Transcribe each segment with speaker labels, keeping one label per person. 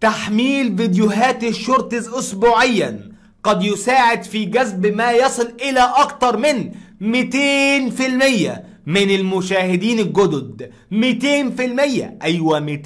Speaker 1: تحميل فيديوهات الشورتز أسبوعيا قد يساعد في جذب ما يصل إلى أكثر من 200% من المشاهدين الجدد 200% أيوة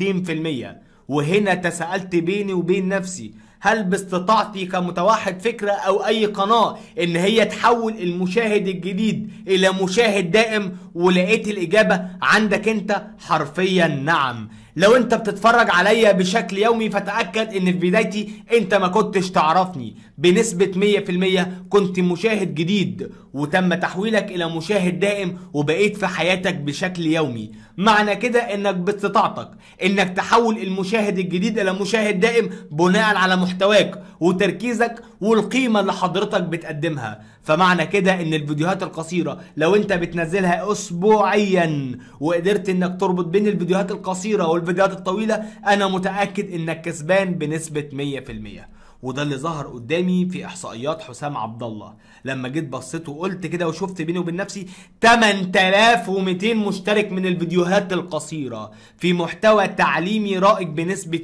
Speaker 1: 200% وهنا تساءلت بيني وبين نفسي هل باستطاعتي كمتوحد فكرة أو أي قناة إن هي تحول المشاهد الجديد إلى مشاهد دائم ولقيت الإجابة عندك أنت حرفيا نعم لو انت بتتفرج عليا بشكل يومي فتأكد ان في بدايتي انت ما كنتش تعرفني بنسبة 100% كنت مشاهد جديد وتم تحويلك الى مشاهد دائم وبقيت في حياتك بشكل يومي معنى كده انك باستطاعتك انك تحول المشاهد الجديد الى مشاهد دائم بناء على محتواك وتركيزك والقيمة اللي حضرتك بتقدمها فمعنى كده ان الفيديوهات القصيرة لو انت بتنزلها اسبوعيا وقدرت انك تربط بين الفيديوهات القصيرة وال الفيديوهات الطويله انا متاكد انك كسبان بنسبه 100% وده اللي ظهر قدامي في احصائيات حسام عبد الله لما جيت بصيت وقلت كده وشفت بيني وبين نفسي 8200 مشترك من الفيديوهات القصيره في محتوى تعليمي رائج بنسبه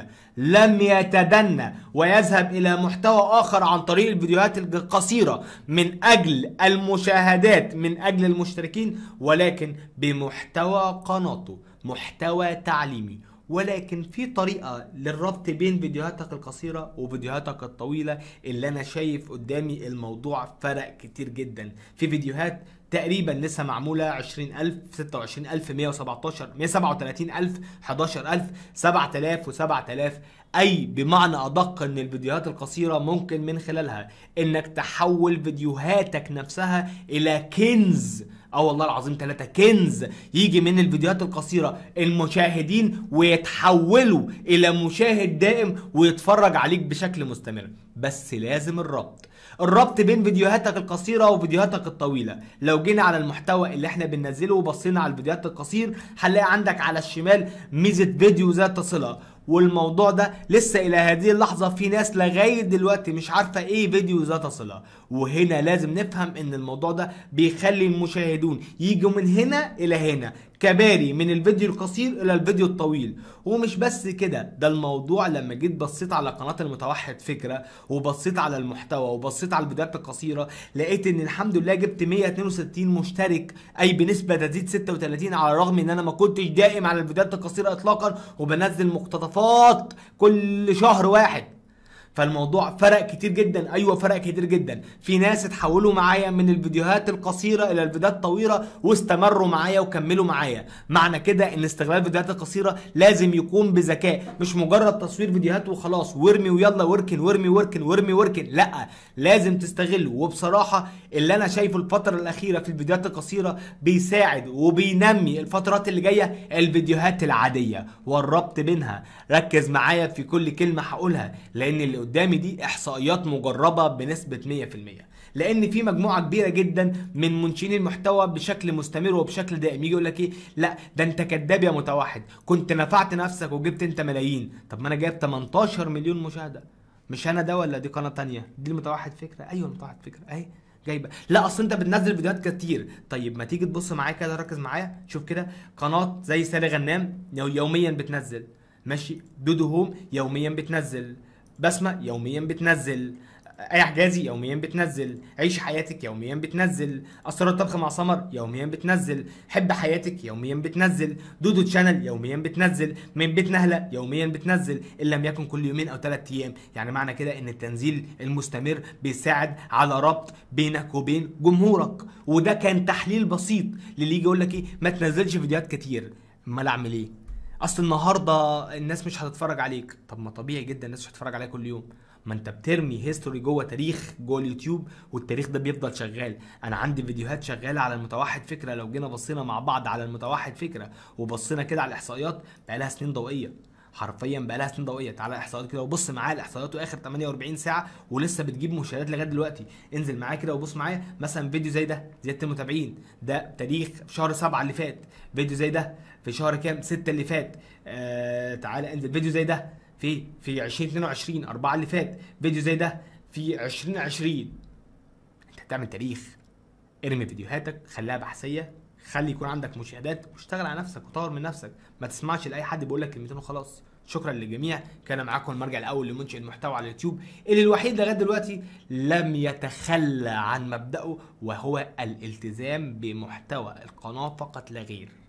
Speaker 1: 100% لم يتدنى ويذهب الى محتوى اخر عن طريق الفيديوهات القصيره من اجل المشاهدات من اجل المشتركين ولكن بمحتوى قناته محتوى تعليمي ولكن في طريقه للربط بين فيديوهاتك القصيره وفيديوهاتك الطويله اللي انا شايف قدامي الموضوع فرق كتير جدا في فيديوهات تقريبا لسه معموله 20000 117 137000 11000 7000 و7000 اي بمعنى ادق ان الفيديوهات القصيره ممكن من خلالها انك تحول فيديوهاتك نفسها الى كنز اه والله العظيم ثلاثة كنز يجي من الفيديوهات القصيرة المشاهدين ويتحولوا إلى مشاهد دائم ويتفرج عليك بشكل مستمر بس لازم الربط الربط بين فيديوهاتك القصيرة وفيديوهاتك الطويلة لو جينا على المحتوى اللي احنا بننزله وبصينا على الفيديوهات القصير هنلاقي عندك على الشمال ميزة فيديو ذات صلة والموضوع ده لسه الى هذه اللحظه في ناس لغايه دلوقتي مش عارفه ايه فيديو ذات صله وهنا لازم نفهم ان الموضوع ده بيخلي المشاهدون يجوا من هنا الى هنا كباري من الفيديو القصير الى الفيديو الطويل ومش بس كده ده الموضوع لما جيت بصيت على قناه المتوحد فكره وبصيت على المحتوى وبصيت على الفيديوهات القصيره لقيت ان الحمد لله جبت 162 مشترك اي بنسبه تزيد 36 على الرغم ان انا ما كنتش دائم على الفيديوهات القصيره اطلاقا وبنزل مقتطفات كل شهر واحد فالموضوع فرق كتير جدا ايوه فرق كتير جدا في ناس اتحولوا معايا من الفيديوهات القصيره الى الفيديوهات الطويله واستمروا معايا وكملوا معايا معنى كده ان استغلال الفيديوهات القصيره لازم يكون بذكاء مش مجرد تصوير فيديوهات وخلاص وارمي ويلا وركن وارمي وركن وارمي وركن لا لازم تستغله وبصراحه اللي انا شايفه الفتره الاخيره في الفيديوهات القصيره بيساعد وبينمي الفترات اللي جايه الفيديوهات العاديه والربط بينها ركز معايا في كل كلمه هقولها لان اللي قدامي دي احصائيات مجربه بنسبه 100% لان في مجموعه كبيره جدا من منشئين المحتوى بشكل مستمر وبشكل دائم يجي يقول لك ايه لا ده انت كذاب يا متوحد كنت نفعت نفسك وجبت انت ملايين طب ما انا جايب 18 مليون مشاهده مش انا ده ولا دي قناه تانية دي المتوحد فكره ايوه المتوحد فكره اهي جايبه لا اصل انت بتنزل فيديوهات كتير طيب ما تيجي تبص معايا كده ركز معايا شوف كده قناه زي سالي غنام يوميا بتنزل ماشي دودو هوم يوميا بتنزل بسمة يوميا بتنزل اي حجازي يوميا بتنزل عيش حياتك يوميا بتنزل اسرار الطبخ مع سمر يوميا بتنزل حب حياتك يوميا بتنزل دودو تشانل يوميا بتنزل من بيت نهله يوميا بتنزل ان لم يكن كل يومين او ثلاث ايام يعني معنى كده ان التنزيل المستمر بيساعد على ربط بينك وبين جمهورك وده كان تحليل بسيط للي يجي يقول لك ايه ما تنزلش فيديوهات كتير امال اعمل ايه اصل النهارده الناس مش هتتفرج عليك طب ما طبيعي جدا الناس مش هتتفرج عليك كل يوم ما انت بترمي هيستوري جوه تاريخ جوه اليوتيوب والتاريخ ده بيفضل شغال انا عندي فيديوهات شغاله على المتوحد فكره لو جينا بصينا مع بعض على المتوحد فكره وبصينا كده على الاحصائيات بقى لها سنين ضوئيه حرفيا بقى لها سنين ضوئيه تعالى احصائيات كده وبص معايا الاحصائيات واخر 48 ساعه ولسه بتجيب مشاهدات لغايه دلوقتي انزل معايا كده وبص معايا مثلا فيديو زي ده زياده المتابعين ده تاريخ شهر 7 اللي فات فيديو زي ده في شهر كام 6 اللي فات آه تعالى انزل فيديو زي ده في في 2022 4 اللي فات فيديو زي ده في 2020 انت هتعمل تاريخ ارمي فيديوهاتك خليها بحثيه خلي يكون عندك مشاهدات واشتغل على نفسك وطور من نفسك ما تسمعش لاي حد بيقول لك كلمتين وخلاص شكرا للجميع كان معاكم المرجع الاول لمنشئ المحتوى على اليوتيوب اللي الوحيد لغايه دلوقتي لم يتخلى عن مبدأه وهو الالتزام بمحتوى القناه فقط لا غير